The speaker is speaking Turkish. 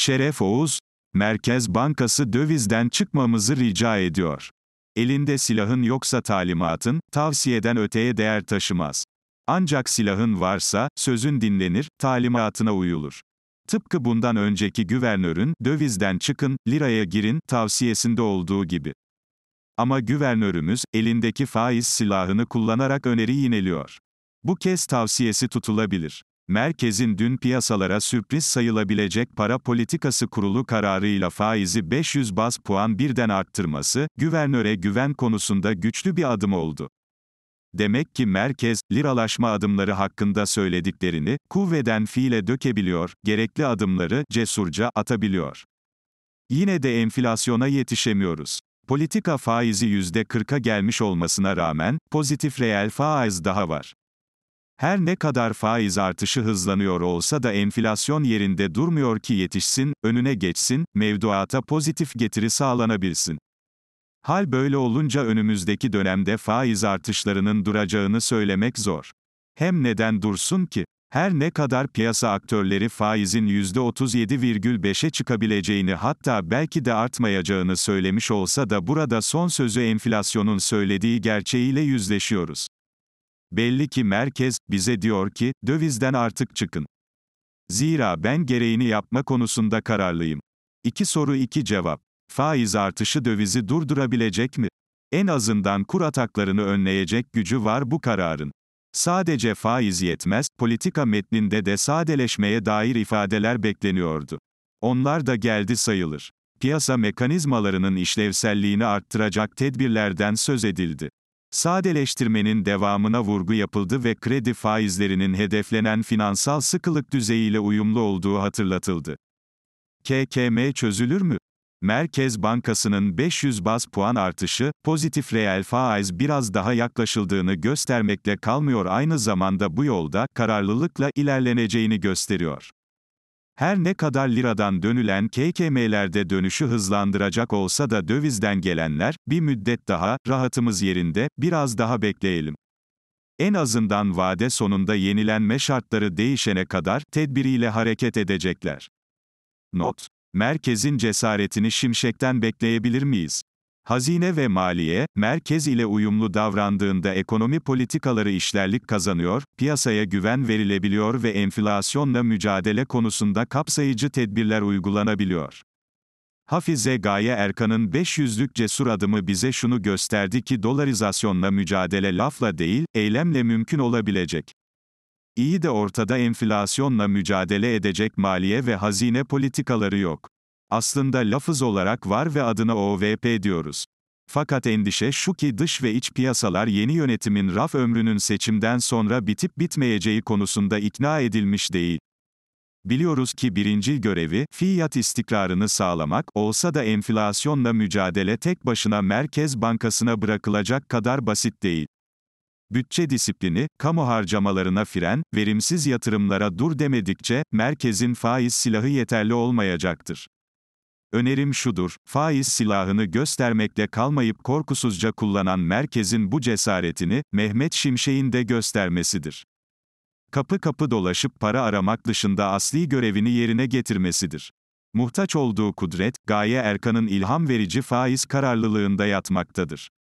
Şeref Oğuz, Merkez Bankası dövizden çıkmamızı rica ediyor. Elinde silahın yoksa talimatın, tavsiyeden öteye değer taşımaz. Ancak silahın varsa, sözün dinlenir, talimatına uyulur. Tıpkı bundan önceki güvernörün, dövizden çıkın, liraya girin, tavsiyesinde olduğu gibi. Ama güvernörümüz, elindeki faiz silahını kullanarak öneri yineliyor. Bu kez tavsiyesi tutulabilir. Merkezin dün piyasalara sürpriz sayılabilecek para politikası kurulu kararıyla faizi 500 bas puan birden arttırması, güvernöre güven konusunda güçlü bir adım oldu. Demek ki merkez, liralaşma adımları hakkında söylediklerini, kuvveden fiile dökebiliyor, gerekli adımları, cesurca, atabiliyor. Yine de enflasyona yetişemiyoruz. Politika faizi %40'a gelmiş olmasına rağmen, pozitif reel faiz daha var. Her ne kadar faiz artışı hızlanıyor olsa da enflasyon yerinde durmuyor ki yetişsin, önüne geçsin, mevduata pozitif getiri sağlanabilsin. Hal böyle olunca önümüzdeki dönemde faiz artışlarının duracağını söylemek zor. Hem neden dursun ki? Her ne kadar piyasa aktörleri faizin %37,5'e çıkabileceğini hatta belki de artmayacağını söylemiş olsa da burada son sözü enflasyonun söylediği gerçeğiyle yüzleşiyoruz. Belli ki merkez, bize diyor ki, dövizden artık çıkın. Zira ben gereğini yapma konusunda kararlıyım. İki soru iki cevap. Faiz artışı dövizi durdurabilecek mi? En azından kur ataklarını önleyecek gücü var bu kararın. Sadece faiz yetmez, politika metninde de sadeleşmeye dair ifadeler bekleniyordu. Onlar da geldi sayılır. Piyasa mekanizmalarının işlevselliğini arttıracak tedbirlerden söz edildi. Sadeleştirmenin devamına vurgu yapıldı ve kredi faizlerinin hedeflenen finansal sıkılık düzeyiyle uyumlu olduğu hatırlatıldı. KKM çözülür mü? Merkez Bankası'nın 500 baz puan artışı, pozitif reel faiz biraz daha yaklaşıldığını göstermekle kalmıyor aynı zamanda bu yolda, kararlılıkla ilerleneceğini gösteriyor. Her ne kadar liradan dönülen KKM'lerde dönüşü hızlandıracak olsa da dövizden gelenler, bir müddet daha, rahatımız yerinde, biraz daha bekleyelim. En azından vade sonunda yenilenme şartları değişene kadar, tedbiriyle hareket edecekler. Not. Merkezin cesaretini şimşekten bekleyebilir miyiz? Hazine ve maliye, merkez ile uyumlu davrandığında ekonomi politikaları işlerlik kazanıyor, piyasaya güven verilebiliyor ve enflasyonla mücadele konusunda kapsayıcı tedbirler uygulanabiliyor. Hafize Gaye Erkan'ın 500'lük cesur adımı bize şunu gösterdi ki dolarizasyonla mücadele lafla değil, eylemle mümkün olabilecek. İyi de ortada enflasyonla mücadele edecek maliye ve hazine politikaları yok. Aslında lafız olarak var ve adına OVP diyoruz. Fakat endişe şu ki dış ve iç piyasalar yeni yönetimin raf ömrünün seçimden sonra bitip bitmeyeceği konusunda ikna edilmiş değil. Biliyoruz ki birinci görevi, fiyat istikrarını sağlamak, olsa da enflasyonla mücadele tek başına Merkez Bankası'na bırakılacak kadar basit değil. Bütçe disiplini, kamu harcamalarına fren, verimsiz yatırımlara dur demedikçe, merkezin faiz silahı yeterli olmayacaktır. Önerim şudur, faiz silahını göstermekte kalmayıp korkusuzca kullanan merkezin bu cesaretini, Mehmet Şimşek'in de göstermesidir. Kapı kapı dolaşıp para aramak dışında asli görevini yerine getirmesidir. Muhtaç olduğu kudret, Gaye Erkan'ın ilham verici faiz kararlılığında yatmaktadır.